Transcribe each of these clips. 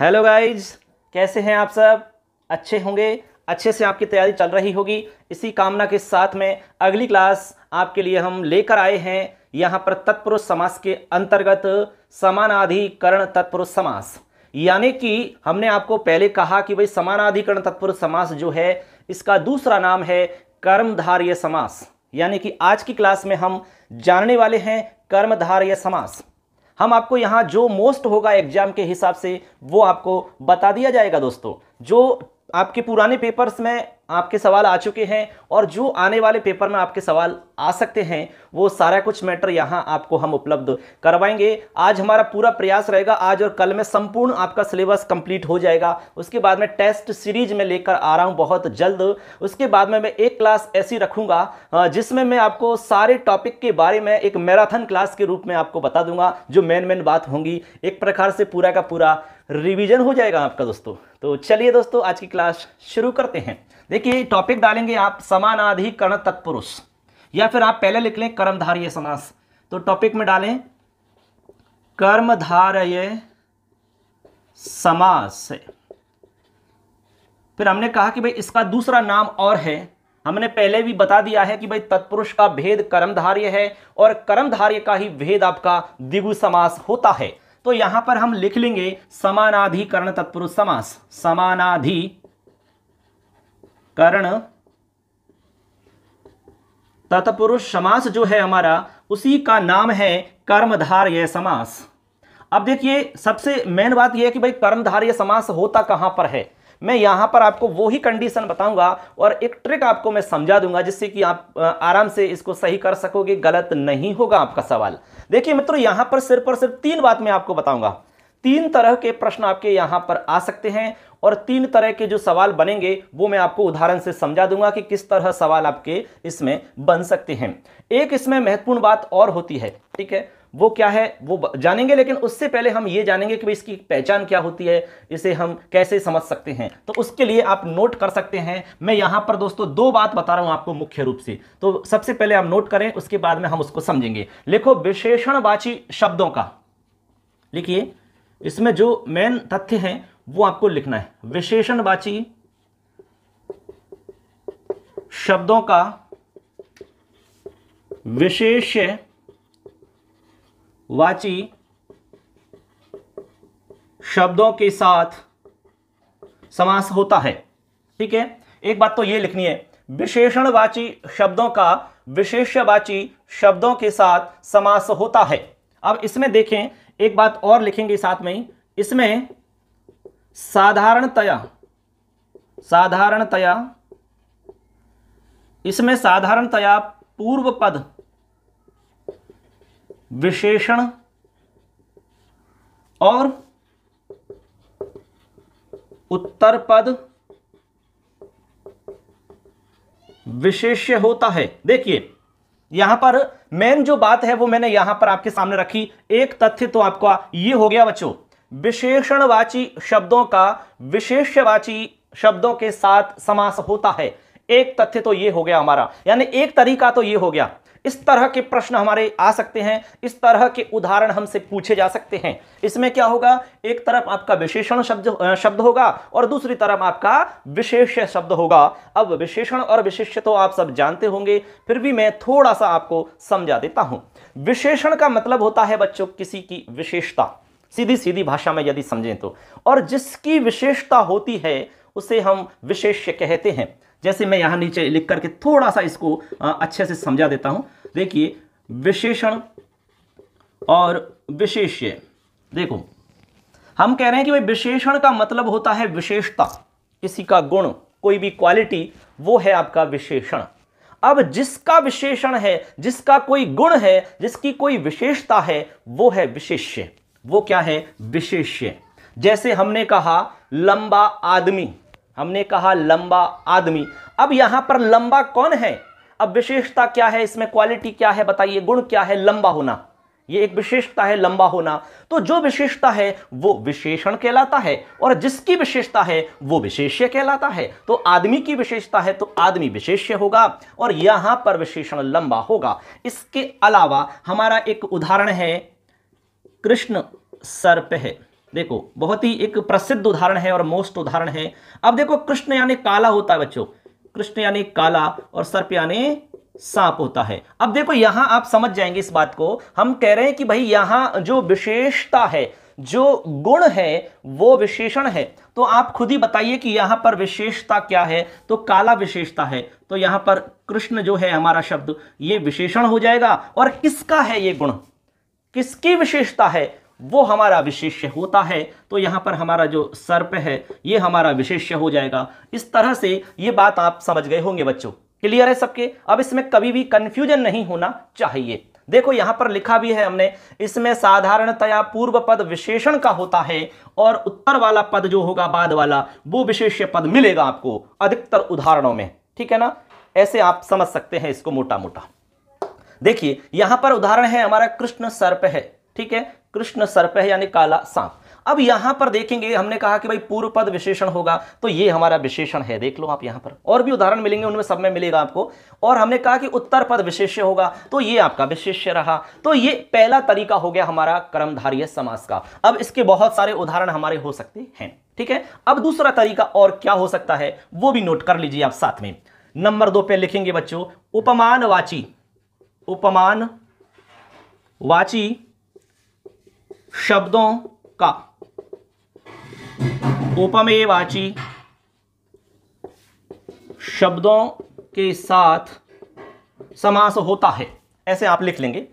hello guys कैसे हैं आप सब अच्छे होंगे अच्छे से आपकी तैयारी चल रही होगी इसी कामना के साथ में अगली क्लास आपके लिए हम लेकर आए हैं यहाँ पर तत्पुरुष समास के अंतर्गत समानाधिकरण तत्पुरुष समास यानी कि हमने आपको पहले कहा कि भाई समानाधिकरण तत्पुरुष समास जो है इसका दूसरा नाम है कर्मधार्य समास यानी कि आज की क्लास में हम जानने वाले हैं कर्मधार्य समास हम आपको यहाँ जो मोस्ट होगा एग्जाम के हिसाब से वो आपको बता दिया जाएगा दोस्तों जो आपके पुराने पेपर्स में आपके सवाल आ चुके हैं और जो आने वाले पेपर में आपके सवाल आ सकते हैं वो सारा कुछ मैटर यहाँ आपको हम उपलब्ध करवाएंगे आज हमारा पूरा प्रयास रहेगा आज और कल में संपूर्ण आपका सिलेबस कंप्लीट हो जाएगा उसके बाद में टेस्ट सीरीज में लेकर आ रहा हूँ बहुत जल्द उसके बाद में मैं एक क्लास ऐसी रखूँगा जिसमें मैं आपको सारे टॉपिक के बारे में एक मैराथन क्लास के रूप में आपको बता दूंगा जो मेन मेन बात होंगी एक प्रकार से पूरा का पूरा रिविजन हो जाएगा आपका दोस्तों तो चलिए दोस्तों आज की क्लास शुरू करते हैं देखिए टॉपिक डालेंगे आप समानाधिकरण तत्पुरुष या फिर आप पहले लिख लें कर्मधारय समास तो टॉपिक में डालें कर्मधारय समास फिर हमने कहा कि भाई इसका दूसरा नाम और है हमने पहले भी बता दिया है कि भाई तत्पुरुष का भेद कर्मधार्य है और कर्मधार्य का ही भेद आपका दिगु समास होता है तो यहां पर हम लिख लेंगे समानाधिकरण तत्पुरुष समास समानाधि कारण तत्पुरुष समास जो है हमारा उसी का नाम है कर्मधार यह समास अब देखिए सबसे मेन बात यह है कि भाई कर्मधार यह समास होता कहां पर है मैं यहां पर आपको वो ही कंडीशन बताऊंगा और एक ट्रिक आपको मैं समझा दूंगा जिससे कि आप आराम से इसको सही कर सकोगे गलत नहीं होगा आपका सवाल देखिए मित्रों यहां पर सिर्फ और सिर्फ तीन बात मैं आपको बताऊंगा तीन तरह के प्रश्न आपके यहां पर आ सकते हैं और तीन तरह के जो सवाल बनेंगे वो मैं आपको उदाहरण से समझा दूंगा कि किस तरह सवाल आपके इसमें बन सकते हैं एक इसमें महत्वपूर्ण बात और होती है ठीक है वो क्या है वो जानेंगे लेकिन उससे पहले हम ये जानेंगे कि इसकी पहचान क्या होती है इसे हम कैसे समझ सकते हैं तो उसके लिए आप नोट कर सकते हैं मैं यहां पर दोस्तों दो बात बता रहा हूं आपको मुख्य रूप से तो सबसे पहले आप नोट करें उसके बाद में हम उसको समझेंगे लिखो विशेषणवाची शब्दों का लिखिए इसमें जो मेन तथ्य हैं वो आपको लिखना है विशेषणवाची शब्दों का विशेष वाची शब्दों के साथ समास होता है ठीक है एक बात तो ये लिखनी है विशेषणवाची शब्दों का विशेषवाची शब्दों के साथ समास होता है अब इसमें देखें एक बात और लिखेंगे साथ में इसमें साधारणतया साधारणतया इसमें साधारणतया पूर्व पद विशेषण और उत्तर पद विशेष्य होता है देखिए यहां पर मेन जो बात है वो मैंने यहां पर आपके सामने रखी एक तथ्य तो आपका ये हो गया बच्चों विशेषणवाची शब्दों का विशेष्यवाची शब्दों के साथ समास होता है एक तथ्य तो ये हो गया हमारा यानी एक तरीका तो ये हो गया इस तरह के प्रश्न हमारे आ सकते हैं इस तरह के उदाहरण हमसे पूछे जा सकते हैं इसमें क्या होगा एक तरफ आपका विशेषण शब्द शब्द होगा और दूसरी तरफ आपका विशेष शब्द होगा अब विशेषण और विशेष्य तो आप सब जानते होंगे फिर भी मैं थोड़ा सा आपको समझा देता हूं विशेषण का मतलब होता है बच्चों किसी की विशेषता सीधी सीधी भाषा में यदि समझें तो और जिसकी विशेषता होती है उसे हम विशेष्य कहते हैं जैसे मैं यहाँ नीचे लिख करके थोड़ा सा इसको अच्छे से समझा देता हूँ देखिए विशेषण और विशेष्य देखो हम कह रहे हैं कि भाई विशेषण का मतलब होता है विशेषता किसी का गुण कोई भी क्वालिटी वो है आपका विशेषण अब जिसका विशेषण है जिसका कोई गुण है जिसकी कोई विशेषता है वो है विशेष्य वो क्या है विशेष्य जैसे हमने कहा लंबा आदमी हमने कहा लंबा आदमी अब यहां पर लंबा कौन है अब विशेषता क्या है इसमें क्वालिटी क्या है बताइए गुण क्या है लंबा होना ये एक विशेषता है लंबा होना तो जो विशेषता है वो विशेषण कहलाता है और जिसकी विशेषता है वो विशेष्य कहलाता है तो आदमी की विशेषता है तो आदमी विशेष्य होगा और यहां पर विशेषण लंबा होगा इसके अलावा हमारा एक उदाहरण है कृष्ण सर्प है देखो बहुत ही एक प्रसिद्ध उदाहरण है और मोस्ट उदाहरण है अब देखो कृष्ण यानी काला होता है बच्चों कृष्ण यानी काला और सर्प यानी सांप होता है अब देखो यहां आप समझ जाएंगे इस बात को हम कह रहे हैं कि भाई यहां जो विशेषता है जो गुण है वो विशेषण है तो आप खुद ही बताइए कि यहां पर विशेषता क्या है तो काला विशेषता है तो यहां पर कृष्ण जो है हमारा शब्द ये विशेषण हो जाएगा और किसका है ये गुण किसकी विशेषता है वो हमारा विशेष्य होता है तो यहाँ पर हमारा जो सर्प है ये हमारा विशेष्य हो जाएगा इस तरह से ये बात आप समझ गए होंगे बच्चों क्लियर है सबके अब इसमें कभी भी कन्फ्यूजन नहीं होना चाहिए देखो यहां पर लिखा भी है हमने इसमें साधारणतया पूर्व पद विशेषण का होता है और उत्तर वाला पद जो होगा बाद वाला वो विशेष्य पद मिलेगा आपको अधिकतर उदाहरणों में ठीक है ना ऐसे आप समझ सकते हैं इसको मोटा मोटा देखिए यहां पर उदाहरण है हमारा कृष्ण सर्प है ठीक है कृष्ण सर्प यानी काला सांप अब यहां पर देखेंगे हमने कहा कि भाई पूर्व पद विशेषण होगा तो ये हमारा विशेषण है देख लो आप यहां पर और भी उदाहरण मिलेंगे उनमें सब में मिलेगा आपको और हमने कहा कि उत्तर पद विशेष्य होगा तो ये आपका विशेष्य रहा तो ये पहला तरीका हो गया हमारा कर्मधारी समास का अब इसके बहुत सारे उदाहरण हमारे हो सकते हैं ठीक है अब दूसरा तरीका और क्या हो सकता है वो भी नोट कर लीजिए आप साथ में नंबर दो पे लिखेंगे बच्चों उपमान वाची उपमान वाची शब्दों का उपमेयवाची शब्दों के साथ समास होता है ऐसे आप लिख लेंगे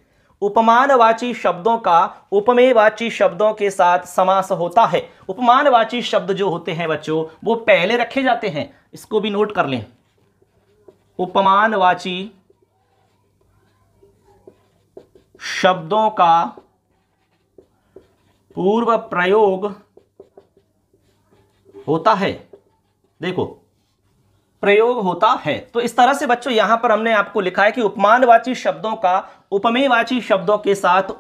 उपमानवाची शब्दों का उपमेयवाची शब्दों के साथ समास होता है उपमानवाची शब्द जो होते हैं बच्चों वो पहले रखे जाते हैं इसको भी नोट कर लें उपमानवाची शब्दों का पूर्व प्रयोग होता है देखो प्रयोग होता है तो इस तरह से बच्चों यहां पर हमने आपको लिखा है कि उपमानवाची शब्दों का उपमेयवाची शब्दों के साथ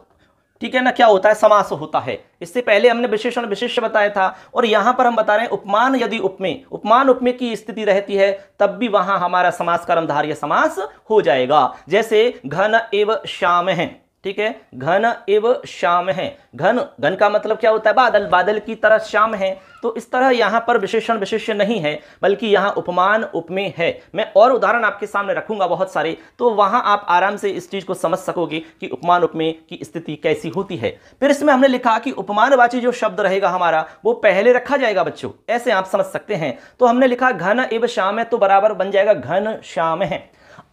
ठीक है ना क्या होता है समास होता है इससे पहले हमने विशेषण विशिष्ट बताया था और यहां पर हम बता रहे हैं उपमान यदि उपमे उपमान उपमे की स्थिति रहती है तब भी वहां हमारा समास कर्मधार्य समास हो जाएगा जैसे घन एवं श्याम है ठीक है घन एव श्याम है घन घन का मतलब क्या होता है बादल बादल की तरह श्याम है तो इस तरह यहां पर विशेषण विशेष्य नहीं है बल्कि यहां उपमान उपमेय है मैं और उदाहरण आपके सामने रखूंगा बहुत सारे तो वहां आप आराम से इस चीज़ को समझ सकोगे कि उपमान उपमेय की स्थिति कैसी होती है फिर इसमें हमने लिखा कि उपमानवाची जो शब्द रहेगा हमारा वो पहले रखा जाएगा बच्चों ऐसे आप समझ सकते हैं तो हमने लिखा घन एव श्याम है तो बराबर बन जाएगा घन श्याम है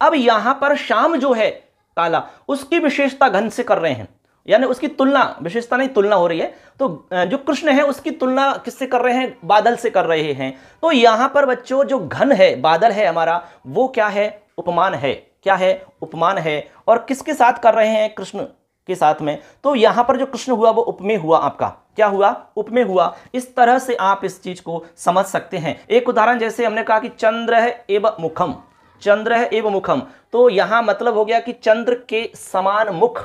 अब यहां पर शाम जो है काला उसकी विशेषता घन से कर रहे हैं यानी उसकी तुलना विशेषता नहीं तुलना हो रही है तो जो कृष्ण है उसकी तुलना किससे कर रहे हैं बादल से कर रहे हैं तो यहाँ पर बच्चों जो घन है बादल है हमारा वो क्या है उपमान है क्या है उपमान है और किसके साथ कर रहे हैं कृष्ण के साथ में तो यहां पर जो कृष्ण हुआ वो उपमेय हुआ आपका क्या हुआ उपमेय हुआ इस तरह से आप इस चीज को समझ सकते हैं एक उदाहरण जैसे हमने कहा कि चंद्र है एवं मुखम चंद्र है एवं मुखम तो यहां मतलब हो गया कि चंद्र के समान मुख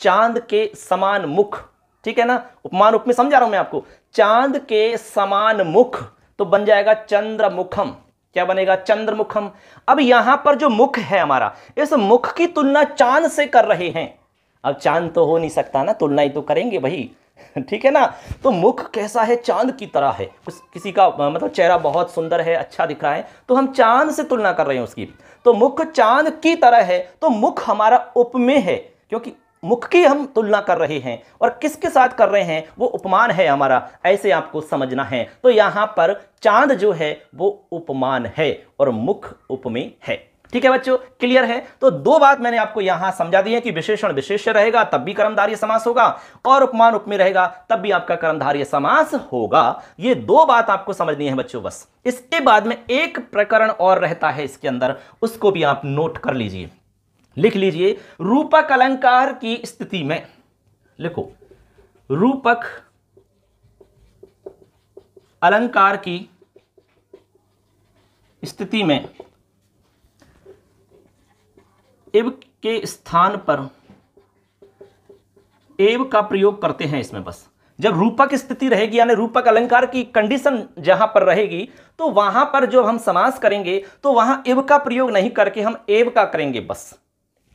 चांद के समान मुख ठीक है ना उपमान उप में समझा रहा हूं मैं आपको चांद के समान मुख तो बन जाएगा चंद्र मुखम क्या बनेगा चंद्र मुखम अब यहां पर जो मुख है हमारा इस मुख की तुलना चांद से कर रहे हैं अब चांद तो हो नहीं सकता ना तुलना ही तो करेंगे भाई ठीक है ना तो मुख कैसा है चांद की तरह है उस किसी का मतलब चेहरा बहुत सुंदर है अच्छा दिख रहा है तो हम चांद से तुलना कर रहे हैं उसकी तो मुख चांद की तरह है तो मुख हमारा उपमेय है क्योंकि मुख की हम तुलना कर रहे हैं और किसके साथ कर रहे हैं वो उपमान है हमारा ऐसे आपको समझना है तो यहां पर चांद जो है वो उपमान है और मुख उपमेय है ठीक है बच्चों क्लियर है तो दो बात मैंने आपको यहां समझा दी है कि विशेषण विशेष्य रहेगा तब भी कर्मधार्य समास होगा और उपमान उपमेय रहेगा तब भी आपका कर्मधार्य समास होगा ये दो बात आपको समझनी है बच्चों बस इसके बाद में एक प्रकरण और रहता है इसके अंदर उसको भी आप नोट कर लीजिए लिख लीजिए रूपक अलंकार की स्थिति में लिखो रूपक अलंकार की स्थिति में एव के स्थान पर एव का प्रयोग करते हैं इसमें बस जब रूपक स्थिति रहेगी यानी रूपक अलंकार की कंडीशन जहां पर रहेगी तो वहां पर जो हम समास करेंगे तो वहां एव का प्रयोग नहीं करके हम एव का करेंगे बस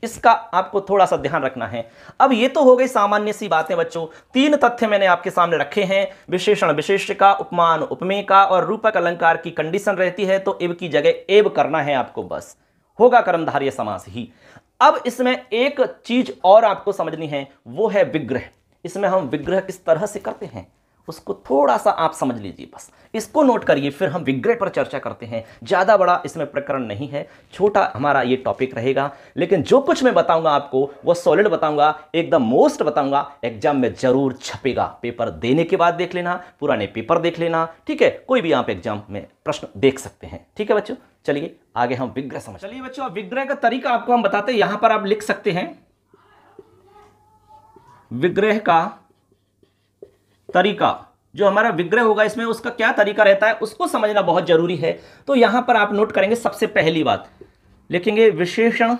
इसका आपको थोड़ा सा ध्यान रखना है अब ये तो हो गई सामान्य सी बातें बच्चों तीन तथ्य मैंने आपके सामने रखे हैं विशेषण विशेष का उपमान उपमेय का और रूपक अलंकार की कंडीशन रहती है तो एव की जगह एव करना है आपको बस होगा कर्मधार्य समास ही अब इसमें एक चीज और आपको समझनी है वो है विग्रह इसमें हम विग्रह किस तरह से करते हैं उसको थोड़ा सा आप समझ लीजिए बस इसको नोट करिए फिर हम विग्रह पर चर्चा करते हैं ज़्यादा बड़ा इसमें प्रकरण नहीं है छोटा हमारा ये टॉपिक रहेगा लेकिन जो कुछ मैं बताऊंगा आपको वो सॉलिड बताऊंगा एकदम मोस्ट बताऊंगा एग्जाम में ज़रूर छपेगा पेपर देने के बाद देख लेना पुराने पेपर देख लेना ठीक है कोई भी आप एग्जाम में प्रश्न देख सकते हैं ठीक है बच्चों चलिए आगे हम विग्रह समझ चलिए बच्चों विग्रह का तरीका आपको हम बताते हैं यहां पर आप लिख सकते हैं विग्रह का तरीका जो हमारा विग्रह होगा इसमें उसका क्या तरीका रहता है उसको समझना बहुत जरूरी है तो यहां पर आप नोट करेंगे सबसे पहली बात लिखेंगे विशेषण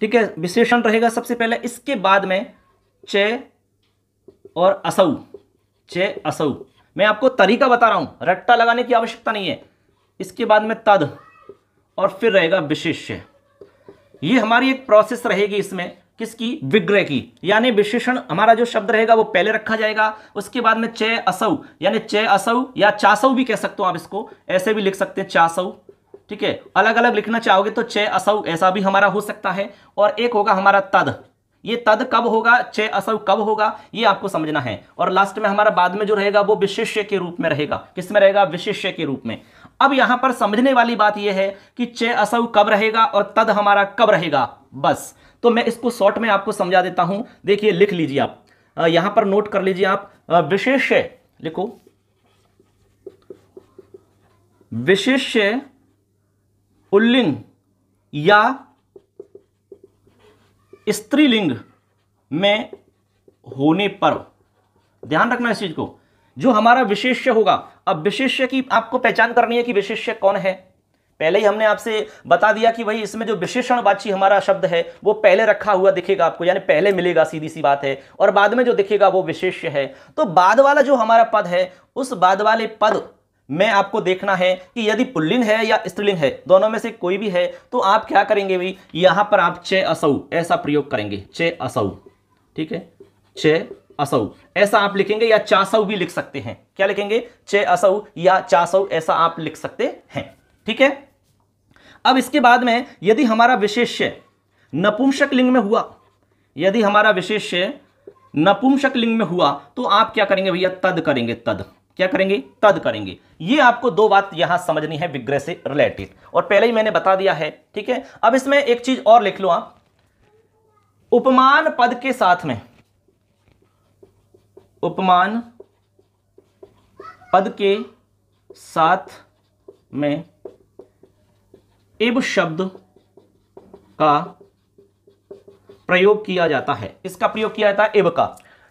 ठीक है विशेषण रहेगा सबसे पहले इसके बाद में चय और असौ चय असऊ मैं आपको तरीका बता रहा हूं रट्टा लगाने की आवश्यकता नहीं है इसके बाद में तद और फिर रहेगा विशेष्य ये हमारी एक प्रोसेस रहेगी इसमें किसकी विग्रह की यानी विशेषण हमारा जो शब्द रहेगा वो पहले रखा जाएगा उसके बाद में चय असौ यानी चय असौ या चासव भी कह सकते हो आप इसको ऐसे भी लिख सकते हैं चासव ठीक है अलग अलग लिखना चाहोगे तो चय असौ ऐसा भी हमारा हो सकता है और एक होगा हमारा तद ये तद कब होगा चय असव कब होगा ये आपको समझना है और लास्ट में हमारा बाद में जो रहेगा वो विशिष्य के रूप में रहेगा किस में रहेगा विशिष्य के रूप में अब यहां पर समझने वाली बात ये है कि चय असव कब रहेगा और तद हमारा कब रहेगा बस तो मैं इसको शॉर्ट में आपको समझा देता हूं देखिए लिख लीजिए आप यहां पर नोट कर लीजिए आप विशेष्य लिखो विशिष्य उल्लिंग या स्त्रीलिंग में होने पर ध्यान रखना इस चीज को जो हमारा विशेष्य होगा अब विशेष्य की आपको पहचान करनी है कि विशेष्य कौन है पहले ही हमने आपसे बता दिया कि भाई इसमें जो विशेषणवाची हमारा शब्द है वो पहले रखा हुआ दिखेगा आपको यानी पहले मिलेगा सीधी सी बात है और बाद में जो दिखेगा वो विशेष है तो बाद वाला जो हमारा पद है उस बाद वाले पद में आपको देखना है कि यदि पुल्लिंग है या स्त्रीलिंग है दोनों में से कोई भी है तो आप क्या करेंगे भाई यहां पर आप चे असऊ ऐसा प्रयोग करेंगे चे असऊ ठीक है चे असऊ ऐसा आप लिखेंगे या चासऊ भी लिख सकते हैं क्या लिखेंगे चे असऊ या चासऊ ऐसा आप लिख सकते हैं ठीक है अब इसके बाद में यदि हमारा विशेष्य नपुंसक लिंग में हुआ यदि हमारा विशेष्य नपुंसक लिंग में हुआ तो आप क्या करेंगे भैया तद करेंगे तद क्या करेंगे तद करेंगे ये आपको दो बात यहां समझनी है विग्रह से रिलेटेड और पहले ही मैंने बता दिया है ठीक है अब इसमें एक चीज और लिख लो आप उपमान पद के साथ में उपमान पद के साथ में इब शब्द का प्रयोग किया जाता है इसका प्रयोग किया जाता है इब का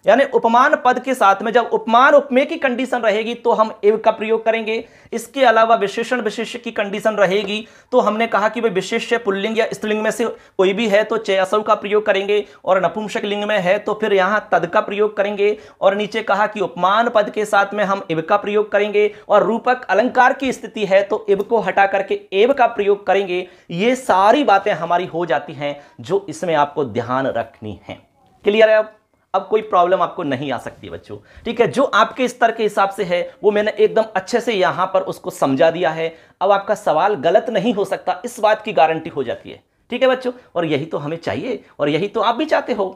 यानी उपमान पद के साथ में जब उपमान उपमेय की कंडीशन रहेगी तो हम एव का प्रयोग करेंगे इसके अलावा विशेषण विशेष की कंडीशन रहेगी तो हमने कहा कि भाई विशेष पुल्लिंग या स्त्रीलिंग में से कोई भी है तो चयसव का प्रयोग करेंगे और नपुंसक लिंग में है तो फिर यहाँ तद का प्रयोग करेंगे और नीचे कहा कि उपमान पद के साथ में हम इव का प्रयोग करेंगे और रूपक अलंकार की स्थिति है तो इव को हटा करके एव का प्रयोग करेंगे ये सारी बातें हमारी हो जाती हैं जो इसमें आपको ध्यान रखनी है क्लियर है अब अब कोई प्रॉब्लम आपको नहीं आ सकती बच्चों ठीक है जो आपके स्तर के हिसाब से है वो मैंने एकदम अच्छे से यहां पर उसको समझा दिया है अब आपका सवाल गलत नहीं हो सकता इस बात की गारंटी हो जाती है ठीक है बच्चों और यही तो हमें चाहिए और यही तो आप भी चाहते हो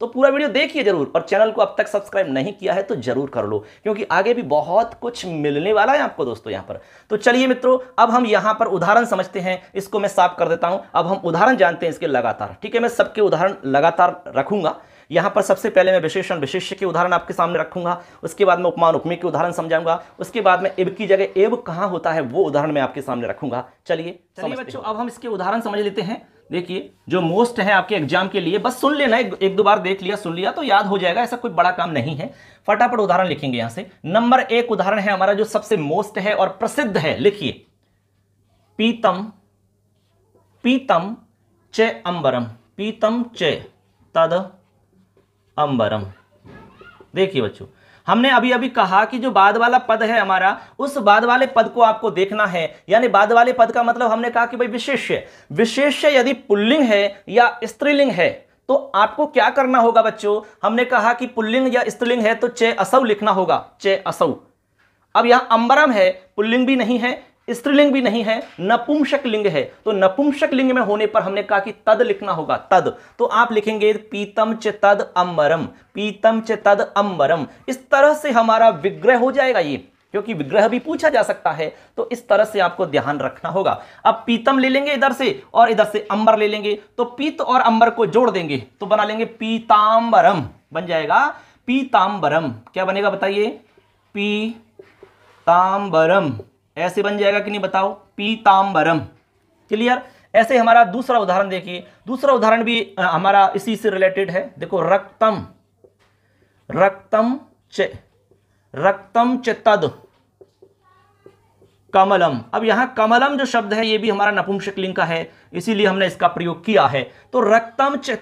तो पूरा वीडियो देखिए जरूर और चैनल को अब तक सब्सक्राइब नहीं किया है तो जरूर कर लो क्योंकि आगे भी बहुत कुछ मिलने वाला है आपको दोस्तों यहां पर तो चलिए मित्रों अब हम यहां पर उदाहरण समझते हैं इसको मैं साफ कर देता हूँ अब हम उदाहरण जानते हैं इसके लगातार ठीक है मैं सबके उदाहरण लगातार रखूंगा यहां पर सबसे पहले मैं विशेषण विशेष्य के उदाहरण आपके सामने रखूंगा उसके बाद मैं उपमान उपमेय के उदाहरण समझाऊंगा उसके बाद मैं एब की जगह एब कहां होता है वो उदाहरण मैं आपके सामने रखूंगा चलिए चलिए बच्चों अब हम इसके उदाहरण समझ लेते हैं देखिए जो मोस्ट है आपके एग्जाम के लिए बस सुन लेना एक, एक दो बार देख लिया सुन लिया तो याद हो जाएगा ऐसा कोई बड़ा काम नहीं है फटाफट उदाहरण लिखेंगे यहां से नंबर एक उदाहरण है हमारा जो सबसे मोस्ट है और प्रसिद्ध है लिखिए पीतम पीतम च अंबरम पीतम च तद अंबरम देखिए बच्चों हमने अभी अभी कहा कि जो बाद वाला पद है हमारा उस बाद वाले पद को आपको देखना है यानी बाद वाले पद का मतलब हमने कहा कि भाई विशेष्य विशेष्य यदि पुल्लिंग है या स्त्रीलिंग है तो आपको क्या करना होगा बच्चों हमने कहा कि पुल्लिंग या स्त्रीलिंग है तो चे असौ लिखना होगा चे असौ अब यहां अंबरम है पुल्लिंग भी नहीं है स्त्रीलिंग भी नहीं है नपुंसक लिंग है तो नपुंसक लिंग में होने पर हमने कहा कि तद लिखना होगा तद तो आप लिखेंगे पीतम च तद अम्बरम पीतम च तद अम्बरम इस तरह से हमारा विग्रह हो जाएगा ये क्योंकि विग्रह भी पूछा जा सकता है तो इस तरह से आपको ध्यान रखना होगा अब पीतम ले लेंगे इधर से और इधर से अंबर ले लेंगे तो पीत और अंबर को जोड़ देंगे तो बना लेंगे पीताम्बरम बन जाएगा पीताम्बरम क्या बनेगा बताइए पीताम्बरम ऐसे बन जाएगा कि नहीं बताओ पीताम्बरम क्लियर ऐसे हमारा दूसरा उदाहरण देखिए दूसरा उदाहरण भी हमारा इसी से रिलेटेड है देखो रक्तम रक्तम च रक्तम च तद कमलम अब यहां कमलम जो शब्द है ये भी हमारा नपुंसक लिंग का है इसीलिए हमने इसका प्रयोग किया है तो रक्तम च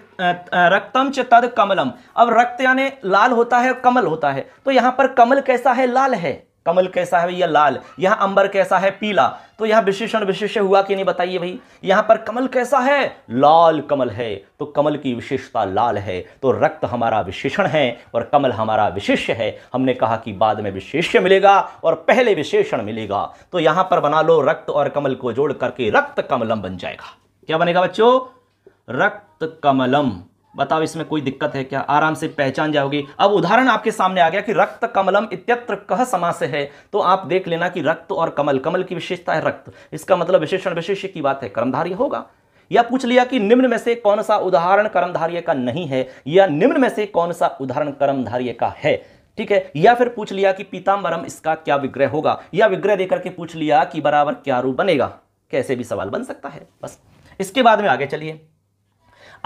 रक्तम च तद कमलम अब रक्त यानी लाल होता है और कमल होता है तो यहां पर कमल कैसा है लाल है कमल कैसा है भैया लाल यहां अंबर कैसा है पीला तो यहां विशेषण विशेष हुआ कि नहीं बताइए भाई यहां पर कमल कैसा है लाल कमल है तो कमल की विशेषता लाल है तो रक्त हमारा विशेषण है और कमल हमारा विशेष्य है हमने कहा कि बाद में विशेष्य मिलेगा और पहले विशेषण मिलेगा तो यहां पर बना लो रक्त और कमल को जोड़ करके रक्त कमलम बन जाएगा क्या बनेगा बच्चों रक्त कमलम बताओ इसमें कोई दिक्कत है क्या आराम से पहचान जाओगी अब उदाहरण आपके सामने आ गया कि रक्त कमलम इत्यत्र कह समास है तो आप देख लेना कि रक्त और कमल कमल की विशेषता है रक्त इसका मतलब विशेषण विशेष की बात है कर्मधार्य होगा या पूछ लिया कि निम्न में से कौन सा उदाहरण कर्मधार्य का नहीं है या निम्न में से कौन सा उदाहरण कर्मधार्य का है ठीक है या फिर पूछ लिया कि पीताम्बरम इसका क्या विग्रह होगा या विग्रह देकर के पूछ लिया कि बराबर क्या रूप बनेगा कैसे भी सवाल बन सकता है बस इसके बाद में आगे चलिए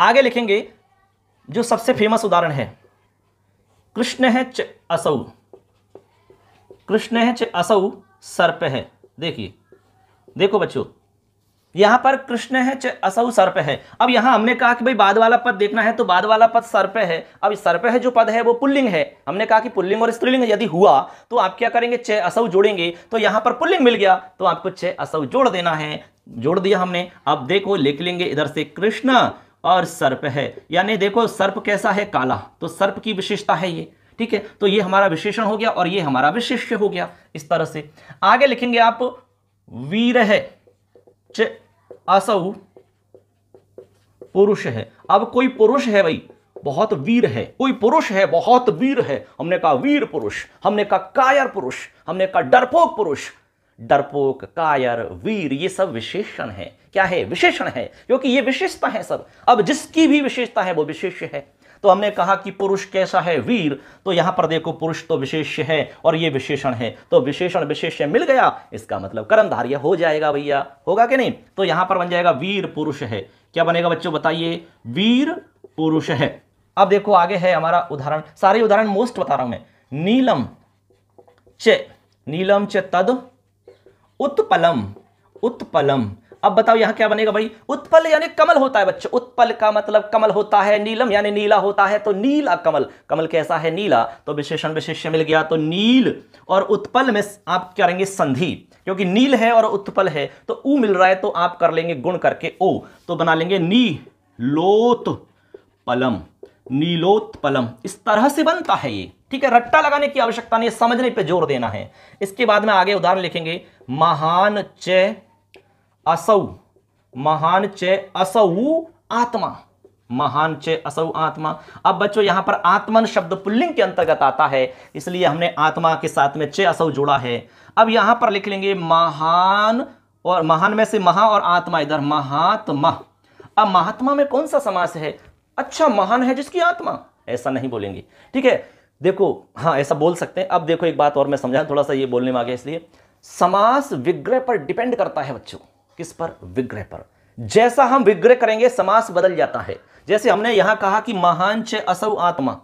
आगे लिखेंगे जो सबसे फेमस उदाहरण है कृष्ण है च असौ कृष्ण है च असौ सर्प है देखिए देखो बच्चों यहां पर कृष्ण है च असौ सर्प है अब यहां हमने कहा कि भाई बाद वाला पद देखना है तो बाद वाला पद सर्प है अब सर्प है जो पद है वो पुल्लिंग है हमने कहा कि पुल्लिंग और स्त्रीलिंग यदि हुआ तो आप क्या करेंगे च असौ जोड़ेंगे तो यहां पर पुल्लिंग मिल गया तो आपको च असौ जोड़ देना है जोड़ दिया हमने अब देखो लिख लेंगे इधर से कृष्ण और सर्प है यानी देखो सर्प कैसा है काला तो सर्प की विशेषता है ये ठीक है तो ये हमारा विशेषण हो गया और ये हमारा विशिष्य हो गया इस तरह से आगे लिखेंगे आप वीर है च असऊ पुरुष है अब कोई पुरुष है भाई बहुत वीर है कोई पुरुष है बहुत वीर है हमने कहा वीर पुरुष हमने कहा कायर पुरुष हमने कहा डरपोक पुरुष डरपोक कायर वीर ये सब विशेषण है क्या है विशेषण है क्योंकि ये विशेषता है सब अब जिसकी भी विशेषता है वो विशेष है तो हमने कहा कि पुरुष कैसा है वीर तो यहां पर देखो पुरुष तो विशेष है और ये विशेषण है तो विशेषण विशेष मिल गया इसका मतलब कर्मधार्य हो जाएगा भैया होगा कि नहीं तो यहां पर बन जाएगा वीर पुरुष है क्या बनेगा बच्चों बताइए वीर पुरुष है अब देखो आगे है हमारा उदाहरण सारे उदाहरण मोस्ट बता रहा हूं मैं नीलम चे नीलम चे तद उत्पलम उत्पलम अब बताओ यहां क्या बनेगा भाई उत्पल यानी कमल होता है बच्चे उत्पल का मतलब कमल होता है नीलम यानी नीला होता है तो नीला कमल कमल कैसा है नीला तो विशेषण विशेष्य मिल गया तो नील और उत्पल में आप करेंगे संधि क्योंकि नील है और उत्पल है तो ऊ मिल रहा है तो आप कर लेंगे गुण करके ओ तो बना लेंगे नी लोत पलम नीलोत्पलम इस तरह से बनता है ये ठीक है रट्टा लगाने की आवश्यकता नहीं समझने पे जोर देना है इसके बाद में आगे उदाहरण लिखेंगे महान चय असौ महान चय असौ आत्मा महान च असौ आत्मा अब बच्चों यहां पर आत्मन शब्द पुल्लिंग के अंतर्गत आता है इसलिए हमने आत्मा के साथ में चे असौ जोड़ा है अब यहां पर लिख लेंगे महान और महान में से महा और आत्मा इधर महात्मा अब महात्मा में कौन सा समास है अच्छा महान है जिसकी आत्मा ऐसा नहीं बोलेंगे ठीक है देखो हाँ ऐसा बोल सकते हैं अब देखो एक बात और मैं समझा थोड़ा सा ये बोलने में आ गया इसलिए समास विग्रह पर डिपेंड करता है बच्चों किस पर विग्रह पर जैसा हम विग्रह करेंगे समास बदल जाता है जैसे हमने यहां कहा कि महान छ असव आत्मा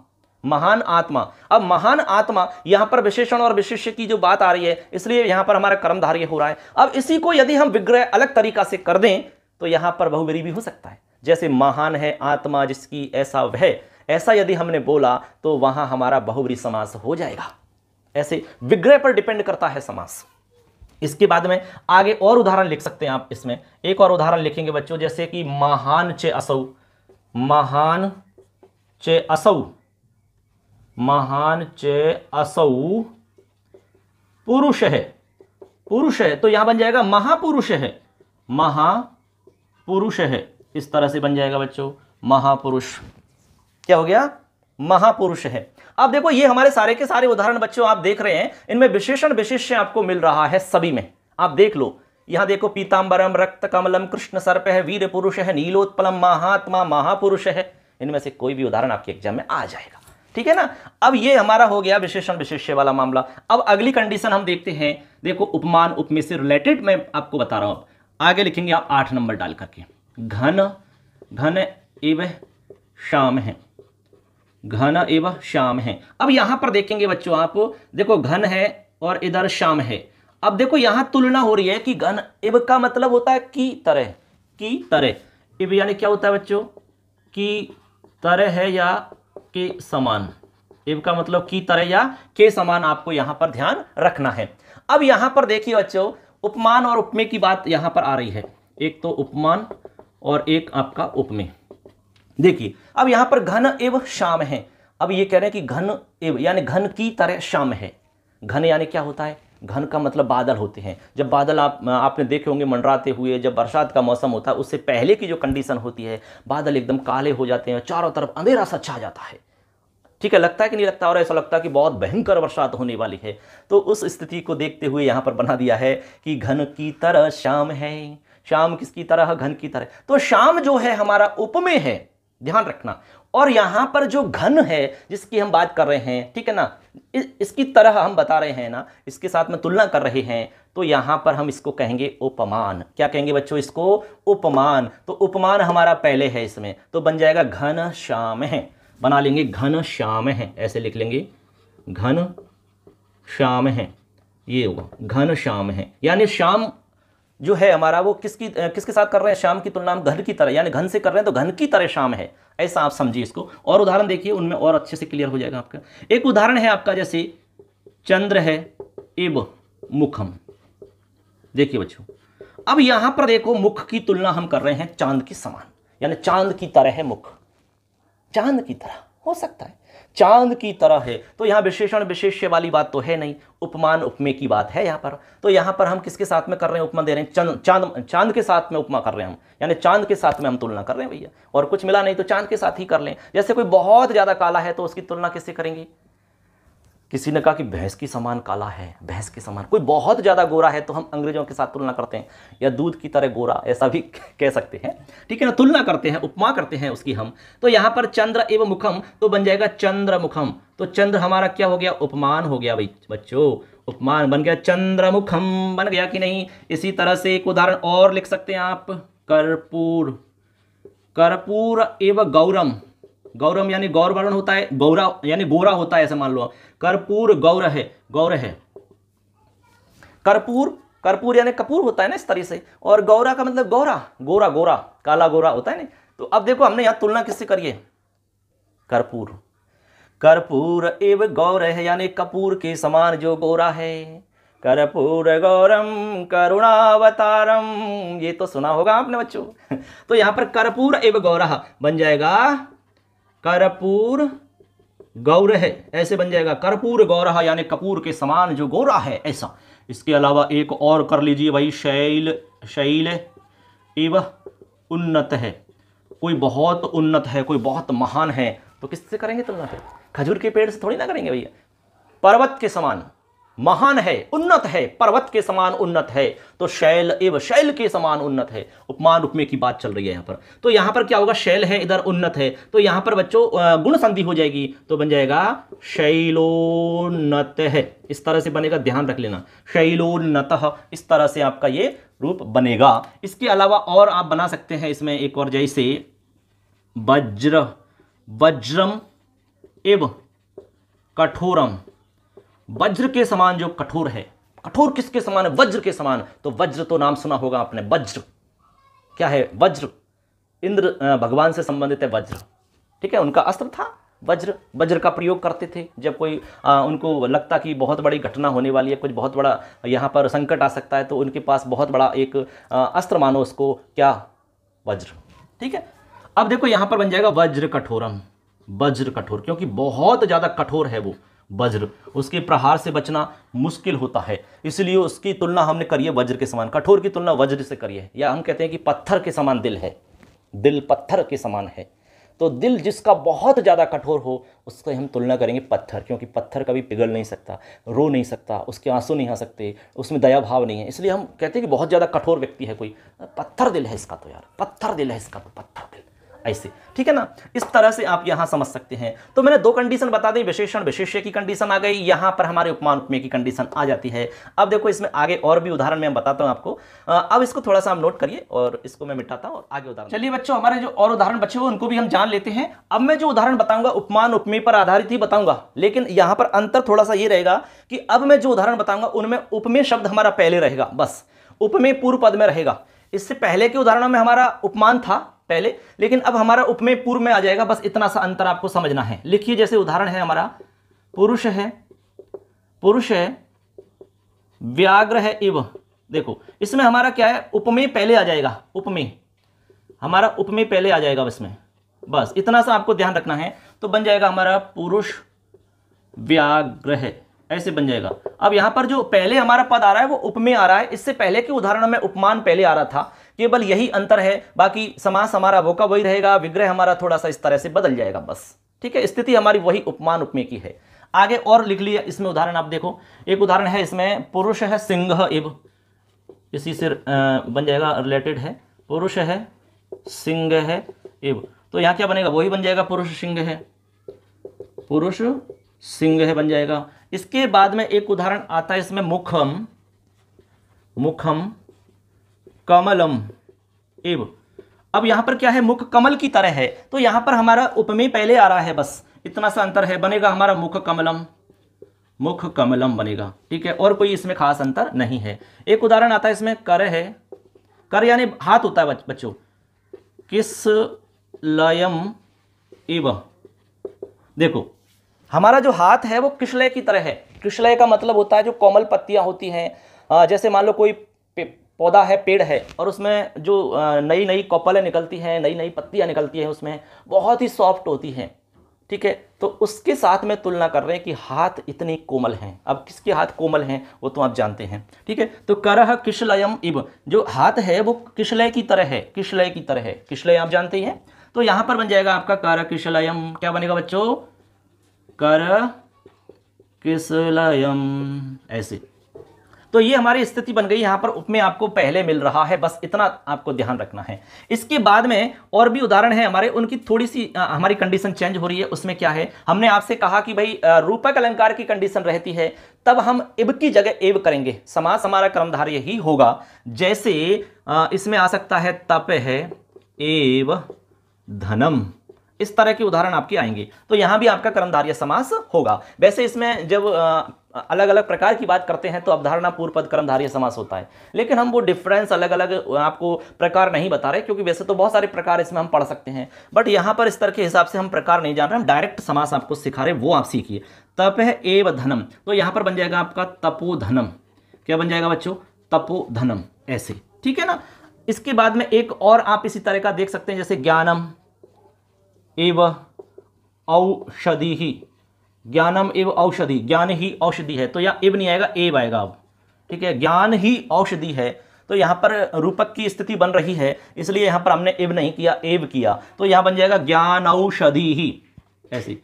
महान आत्मा अब महान आत्मा यहां पर विशेषण और विशिष्य की जो बात आ रही है इसलिए यहां पर हमारा कर्मधार्य हो रहा है अब इसी को यदि हम विग्रह अलग तरीका से कर दें तो यहां पर बहुबरी भी हो सकता है जैसे महान है आत्मा जिसकी ऐसा वह ऐसा यदि हमने बोला तो वहां हमारा बहुवरी समास हो जाएगा ऐसे विग्रह पर डिपेंड करता है समास इसके बाद में आगे और उदाहरण लिख सकते हैं आप इसमें एक और उदाहरण लिखेंगे बच्चों जैसे कि महान चे असौ महान चे असौ महान चे असौ पुरुष है पुरुष है तो यहां बन जाएगा महापुरुष है महापुरुष है इस तरह से बन जाएगा बच्चों महापुरुष क्या हो गया महापुरुष है अब देखो ये हमारे सारे के सारे उदाहरण बच्चों आप देख रहे हैं इनमें विशेषण विशेष्य आपको मिल रहा है सभी में आप देख लो यहां देखो पीताम्बरम रक्त कमलम कृष्ण सर्प है वीर पुरुष है नीलोत्पलम महात्मा महापुरुष है इनमें से कोई भी उदाहरण आपके एग्जाम में आ जाएगा ठीक है ना अब ये हमारा हो गया विशेषण विशेष्य वाला मामला अब अगली कंडीशन हम देखते हैं देखो उपमान उपमे से रिलेटेड मैं आपको बता रहा हूं आगे लिखेंगे आप आठ नंबर डाल करके घन घन एवं श्याम है घन एवं श्याम है अब यहां पर देखेंगे बच्चों आप देखो घन है और इधर श्याम है अब देखो यहां तुलना हो रही है कि घन इब का मतलब होता है की तरह की तरह इब यानी क्या होता है बच्चों की तरह है या के समान इव का मतलब की तरह या के समान आपको यहां पर ध्यान रखना है अब यहां पर देखिए बच्चों उपमान और उपमेय की बात यहां पर आ रही है एक तो उपमान और एक आपका उपमेय देखिए अब यहाँ पर घन एवं श्याम है अब ये कह रहे हैं कि घन एवं यानी घन की तरह श्याम है घन यानी क्या होता है घन का मतलब बादल होते हैं जब बादल आप आपने देखे होंगे मंडराते हुए जब बरसात का मौसम होता है उससे पहले की जो कंडीशन होती है बादल एकदम काले हो जाते हैं चारों तरफ अंधेरा सा छा जाता है ठीक है लगता है कि नहीं लगता और ऐसा लगता है कि बहुत भयंकर बरसात होने वाली है तो उस स्थिति को देखते हुए यहाँ पर बना दिया है कि घन की तरह शाम है शाम किसकी तरह घन की तरह तो शाम जो है हमारा उपमेय है ध्यान रखना और यहां पर जो घन है जिसकी हम बात कर रहे हैं ठीक है ना इसकी तरह हम बता रहे हैं ना इसके साथ में तुलना कर रहे हैं तो यहां पर हम इसको कहेंगे उपमान क्या कहेंगे बच्चों इसको उपमान तो उपमान हमारा पहले है इसमें तो बन जाएगा घन श्याम है बना लेंगे घन श्याम है ऐसे लिख लेंगे घन श्याम है ये होगा घन श्याम है यानी श्याम जो है हमारा वो किसकी किसके साथ कर रहे हैं शाम की तुलना हम घन की तरह यानी घन से कर रहे हैं तो घन की तरह शाम है ऐसा आप समझिए इसको और उदाहरण देखिए उनमें और अच्छे से क्लियर हो जाएगा आपका एक उदाहरण है आपका जैसे चंद्र है इब मुखम देखिए बच्चों अब यहां पर देखो मुख की तुलना हम कर रहे हैं चांद के समान यानी चांद की तरह है मुख चांद की तरह हो सकता है चांद की तरह है तो यहाँ विशेषण विशेष्य वाली बात तो है नहीं उपमान उपमे की बात है यहाँ पर तो यहाँ पर हम किसके साथ में कर रहे हैं उपमा दे रहे हैं चांद चांद के साथ में उपमा कर रहे हैं हम यानी चांद के साथ में हम तुलना कर रहे हैं भैया और कुछ मिला नहीं तो चांद के साथ ही कर लें जैसे कोई बहुत ज़्यादा काला है तो उसकी तुलना किससे करेंगे किसी ने कहा कि भैंस के समान काला है भैंस के समान कोई बहुत ज़्यादा गोरा है तो हम अंग्रेजों के साथ तुलना करते हैं या दूध की तरह गोरा ऐसा भी कह सकते हैं ठीक है ना तुलना करते हैं उपमा करते हैं उसकी हम तो यहाँ पर चंद्र एवं मुखम तो बन जाएगा चंद्र मुखम तो चंद्र हमारा क्या हो गया उपमान हो गया भाई बच्चों उपमान बन गया चंद्रमुखम बन गया कि नहीं इसी तरह से एक उदाहरण और लिख सकते हैं आप कर्पूर कर्पूर एवं गौरम गौरम यानी गौर वर्ण होता है गौरा यानी गोरा होता है ऐसे मान लो कर्पूर गौर है गौर है कर्पूर कर्पूर यानी कपूर होता है ना इस तरह से और गौरा का मतलब गौरा गोरा गोरा काला गोरा होता है ना तो अब देखो हमने यहां तुलना किससे करिए कर्पूर कर्पूर एव गौर है यानी कपूर के समान जो गोरा है कर्पूर गौरम करुणावतारम ये तो सुना होगा आपने बच्चों तो यहां पर कर्पूर एव गौरा बन जाएगा कर्पूर गौर है ऐसे बन जाएगा कर्पूर गौरह यानी कपूर के समान जो गौरा है ऐसा इसके अलावा एक और कर लीजिए भाई शैल शैल एव उन्नत है कोई बहुत उन्नत है कोई बहुत महान है तो किससे करेंगे तुलना फिर खजूर के पेड़ से थोड़ी ना करेंगे भैया पर्वत के समान महान है उन्नत है पर्वत के समान उन्नत है तो शैल एव शैल के समान उन्नत है उपमान उपमे की बात चल रही है यहाँ पर तो यहाँ पर क्या होगा शैल है इधर उन्नत है तो यहाँ पर बच्चों गुण संधि हो जाएगी तो बन जाएगा शैलोन्नत है इस तरह से बनेगा ध्यान रख लेना शैलोन्नत इस तरह से आपका ये रूप बनेगा इसके अलावा और आप बना सकते हैं इसमें एक और जैसे वज्र वज्रम एव कठोरम वज्र के समान जो कठोर है कठोर किसके समान है वज्र के समान तो वज्र तो नाम सुना होगा आपने वज्र क्या है वज्र इंद्र भगवान से संबंधित है वज्र ठीक है उनका अस्त्र था वज्र वज्र का प्रयोग करते थे जब कोई आ, उनको लगता कि बहुत बड़ी घटना होने वाली है कुछ बहुत बड़ा यहाँ पर संकट आ सकता है तो उनके पास बहुत बड़ा एक आ, अस्त्र मानो उसको क्या वज्र ठीक है अब देखो यहाँ पर बन जाएगा वज्र कठोरम वज्र कठोर क्योंकि बहुत ज़्यादा कठोर है वो वज्र उसके प्रहार से बचना मुश्किल होता है इसलिए उसकी तुलना हमने करी है वज्र के समान कठोर की तुलना वज्र से करी है या हम कहते हैं कि पत्थर के समान दिल है दिल पत्थर के समान है तो दिल जिसका बहुत ज़्यादा कठोर हो उसका हम तुलना करेंगे पत्थर क्योंकि पत्थर कभी पिघल नहीं सकता रो नहीं सकता उसके आंसू नहीं आ सकते उसमें दया भाव नहीं है इसलिए हम कहते हैं कि बहुत ज़्यादा कठोर व्यक्ति है कोई पत्थर दिल है इसका तो यार पत्थर दिल है इसका तो पत्थर ऐसे ठीक है ना इस तरह से आप यहां समझ सकते हैं तो मैंने दो कंडीशन बता दी विशेषण विशेष्य की कंडीशन आ गई यहां पर हमारे उपमान उपमेय की कंडीशन आ जाती है अब देखो इसमें आगे और भी उदाहरण मैं बताता हूं आपको अब इसको थोड़ा सा हम नोट करिए और इसको मैं मिटाता हूं और आगे उदाहरण चलिए बच्चों हमारे जो और उदाहरण बच्चे हो उनको भी हम जान लेते हैं अब मैं जो उदाहरण बताऊंगा उपमान उपमेय पर आधारित ही बताऊंगा लेकिन यहां पर अंतर थोड़ा सा ये रहेगा कि अब मैं जो उदाहरण बताऊंगा उनमें उपमेय शब्द हमारा पहले रहेगा बस उपमेय पूर्व पद में रहेगा इससे पहले के उदाहरणों में हमारा उपमान था पहले लेकिन अब हमारा उपमेय पूर्व में आ जाएगा बस इतना सा अंतर आपको समझना है लिखिए जैसे उदाहरण है हमारा पुरुष है पुरुष है व्याग्र है इव देखो इसमें हमारा क्या है उपमेय पहले आ जाएगा उपमेय हमारा उपमेय पहले आ जाएगा इसमें बस इतना सा आपको ध्यान रखना है तो बन जाएगा हमारा पुरुष व्याग्रह ऐसे बन जाएगा अब यहां पर जो पहले हमारा पद आ रहा है वो उपमेय आ रहा है इससे पहले के उदाहरण में उपमान पहले आ रहा था केवल यही अंतर है बाकी समास हमारा वो का वही रहेगा विग्रह हमारा थोड़ा सा इस तरह से बदल जाएगा बस ठीक है स्थिति हमारी वही उपमान उपमेय की है आगे और लिख लिया इसमें उदाहरण आप देखो एक उदाहरण है इसमें पुरुष है सिंह इव इसी से बन जाएगा रिलेटेड है पुरुष है सिंह है इव तो यहाँ क्या बनेगा वही बन जाएगा पुरुष सिंह है पुरुष सिंह है बन जाएगा इसके बाद में एक उदाहरण आता है इसमें मुखम मुखम कमलम एव अब यहां पर क्या है मुख कमल की तरह है तो यहां पर हमारा उपमेय पहले आ रहा है बस इतना सा अंतर है बनेगा हमारा मुख कमलम मुख कमलम बनेगा ठीक है और कोई इसमें खास अंतर नहीं है एक उदाहरण आता है इसमें कर है कर यानी हाथ होता है बच्चों किस लयम इव देखो हमारा जो हाथ है वो किसलय की तरह है किशलय का मतलब होता है जो कोमल पत्तियां होती हैं जैसे मान लो कोई पौधा है पेड़ है और उसमें जो नई नई कपलें निकलती हैं नई नई पत्तियाँ निकलती हैं उसमें बहुत ही सॉफ्ट होती हैं ठीक है तो उसके साथ में तुलना कर रहे हैं कि हाथ इतने कोमल हैं अब किसके हाथ कोमल हैं वो तो आप जानते हैं ठीक है तो करह किशलयम इब जो हाथ है वो किशलय की तरह है किशलय की तरह है किशलय आप जानते हैं तो यहाँ पर बन जाएगा आपका कर किशलयम क्या बनेगा बच्चों कर किशलयम ऐसे तो ये हमारी स्थिति बन गई यहाँ पर उपमेय आपको पहले मिल रहा है बस इतना आपको ध्यान रखना है इसके बाद में और भी उदाहरण है हमारे उनकी थोड़ी सी आ, हमारी कंडीशन चेंज हो रही है उसमें क्या है हमने आपसे कहा कि भाई रूपक अलंकार की कंडीशन रहती है तब हम इब की जगह एव करेंगे समास हमारा क्रमधार्य ही होगा जैसे आ, इसमें आ सकता है तप है एव धनम इस तरह के उदाहरण आपके आएंगे तो यहाँ भी आपका कर्मधार्य समास होगा वैसे इसमें जब अलग अलग प्रकार की बात करते हैं तो अवधारणा पूर्व पद कर्मधारय समास होता है लेकिन हम वो डिफरेंस अलग अलग आपको प्रकार नहीं बता रहे क्योंकि वैसे तो बहुत सारे प्रकार इसमें हम पढ़ सकते हैं बट यहाँ पर स्तर के हिसाब से हम प्रकार नहीं जान रहे हम डायरेक्ट समास आपको सिखा रहे वो आप सीखिए तप है एव धनम तो यहाँ पर बन जाएगा आपका तपोधनम क्या बन जाएगा बच्चों तपोधनम ऐसे ठीक है ना इसके बाद में एक और आप इसी तरह का देख सकते हैं जैसे ज्ञानम एव औषधि ज्ञानम एव औषधि ज्ञान ही औषधि है तो यहाँ एव नहीं आएगा एव आएगा अब ठीक है ज्ञान ही औषधि है तो यहाँ पर रूपक की स्थिति बन रही है इसलिए यहाँ पर हमने एव नहीं किया एव किया तो यहाँ बन जाएगा ज्ञान औषधि ही ऐसी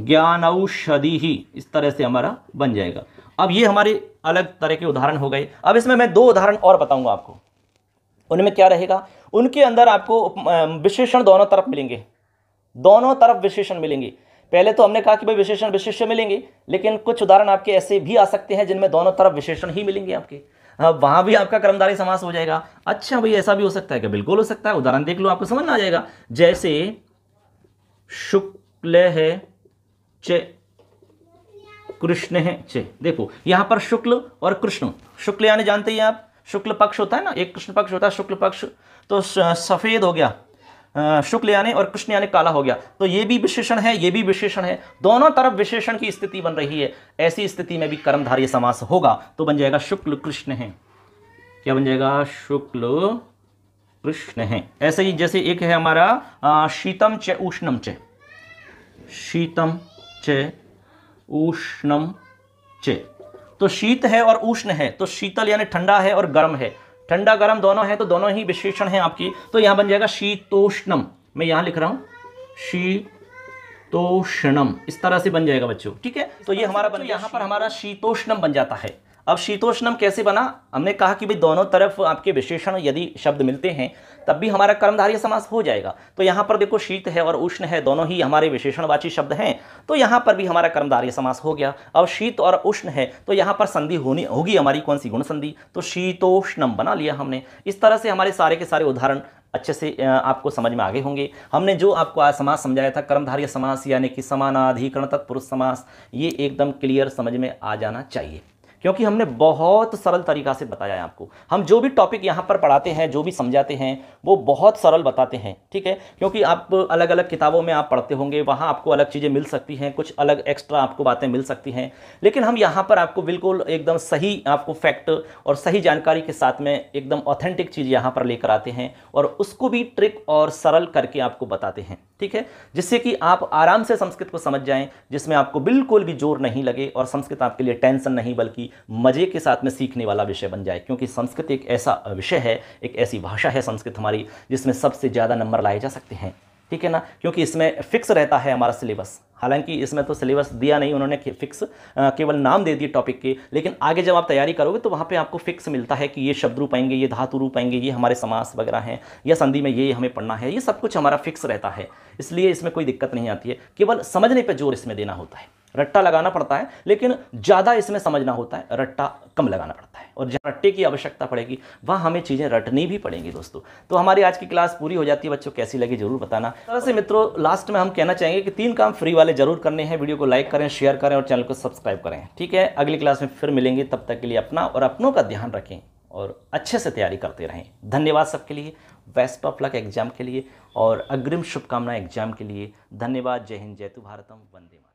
ज्ञान औषधि ही इस तरह से हमारा बन जाएगा अब ये हमारे अलग तरह के उदाहरण हो गए अब इसमें मैं दो उदाहरण और बताऊंगा आपको उनमें क्या रहेगा उनके अंदर आपको विशेषण दोनों तरफ मिलेंगे दोनों तरफ विशेषण मिलेंगे पहले तो हमने कहा कि भाई विशेषण विशेष मिलेंगे लेकिन कुछ उदाहरण आपके ऐसे भी आ सकते हैं जिनमें दोनों तरफ विशेषण ही मिलेंगे आपके हाँ, वहाँ भी आपका कर्मदारी समास हो जाएगा अच्छा भाई ऐसा भी हो सकता है क्या बिल्कुल हो सकता है उदाहरण देख लो आपको समझ में आ जाएगा जैसे शुक्ल है चे कृष्ण है चे देखो यहाँ पर शुक्ल और कृष्ण शुक्ल यानी जानते ही आप शुक्ल पक्ष होता है ना एक कृष्ण पक्ष होता है शुक्ल पक्ष तो सफ़ेद हो गया शुक्ल यानी और कृष्ण यानी काला हो गया तो ये भी विशेषण है ये भी विशेषण है दोनों तरफ विशेषण की स्थिति बन रही है ऐसी स्थिति में भी कर्मधारी समास होगा तो बन जाएगा शुक्ल कृष्ण है क्या बन जाएगा शुक्ल कृष्ण है ऐसे ही जैसे एक है हमारा शीतम च उष्णम च शीतम च उष्णम च तो शीत है और उष्ण है तो शीतल यानी ठंडा है और गर्म है ठंडा गर्म दोनों है तो दोनों ही विशेषण है आपकी तो यहाँ बन जाएगा शीतोष्णम मैं यहां लिख रहा हूं शीतोष्णम इस तरह से बन जाएगा बच्चों ठीक है तो ये हमारा बन यहां यहाँ पर हमारा शीतोष्णम बन जाता है अब शीतोष्णम कैसे बना हमने कहा कि भाई दोनों तरफ आपके विशेषण यदि शब्द मिलते हैं तब भी हमारा कर्मधारय समास हो जाएगा तो यहाँ पर देखो शीत है और उष्ण है दोनों ही हमारे विशेषणवाची शब्द हैं तो यहाँ पर भी हमारा कर्मधारय समास हो गया अब शीत और उष्ण है तो यहाँ पर संधि होनी होगी हमारी कौन सी गुण संधि तो शीतोष्णम बना लिया हमने इस तरह से हमारे सारे के सारे उदाहरण अच्छे से आपको समझ में आगे होंगे हमने जो आपको आज समास समझाया था कर्मधार्य समास यानी कि समानाधिकरण तत्पुरुष समास ये एकदम क्लियर समझ में आ जाना चाहिए क्योंकि हमने बहुत सरल तरीका से बताया है आपको हम जो भी टॉपिक यहाँ पर पढ़ाते हैं जो भी समझाते हैं वो बहुत सरल बताते हैं ठीक है क्योंकि आप अलग अलग किताबों में आप पढ़ते होंगे वहाँ आपको अलग चीज़ें मिल सकती हैं कुछ अलग एक्स्ट्रा आपको बातें मिल सकती हैं लेकिन हम यहाँ पर आपको बिल्कुल एकदम सही आपको फैक्ट और सही जानकारी के साथ में एकदम ऑथेंटिक चीज़ यहाँ पर लेकर आते हैं और उसको भी ट्रिक और सरल करके आपको बताते हैं ठीक है जिससे कि आप आराम से संस्कृत को समझ जाएं जिसमें आपको बिल्कुल भी जोर नहीं लगे और संस्कृत आपके लिए टेंशन नहीं बल्कि मज़े के साथ में सीखने वाला विषय बन जाए क्योंकि संस्कृत एक ऐसा विषय है एक ऐसी भाषा है संस्कृत हमारी जिसमें सबसे ज़्यादा नंबर लाए जा सकते हैं ठीक है ना क्योंकि इसमें फ़िक्स रहता है हमारा सिलेबस हालांकि इसमें तो सिलेबस दिया नहीं उन्होंने फिक्स केवल नाम दे दिए टॉपिक के लेकिन आगे जब आप तैयारी करोगे तो वहाँ पे आपको फिक्स मिलता है कि ये शब्द रूप आएंगे ये धातु रूप आएंगे ये हमारे समास वगैरह हैं या संधि में ये हमें पढ़ना है ये सब कुछ हमारा फिक्स रहता है इसलिए इसमें कोई दिक्कत नहीं आती है केवल समझने पर जोर इसमें देना होता है रट्टा लगाना पड़ता है लेकिन ज़्यादा इसमें समझना होता है रट्टा कम लगाना पड़ता है और जहाँ रट्टे की आवश्यकता पड़ेगी वहाँ हमें चीज़ें रटनी भी पड़ेंगी दोस्तों तो हमारी आज की क्लास पूरी हो जाती है बच्चों कैसी लगी जरूर बताना तो वैसे से मित्रों लास्ट में हम कहना चाहेंगे कि तीन काम फ्री वाले जरूर करने हैं वीडियो को लाइक करें शेयर करें और चैनल को सब्सक्राइब करें ठीक है अगली क्लास में फिर मिलेंगे तब तक के लिए अपना और अपनों का ध्यान रखें और अच्छे से तैयारी करते रहें धन्यवाद सबके लिए बेस्ट ऑफ लक एग्जाम के लिए और अग्रिम शुभकामना एग्जाम के लिए धन्यवाद जय हिंद जय तु भारतम वंदे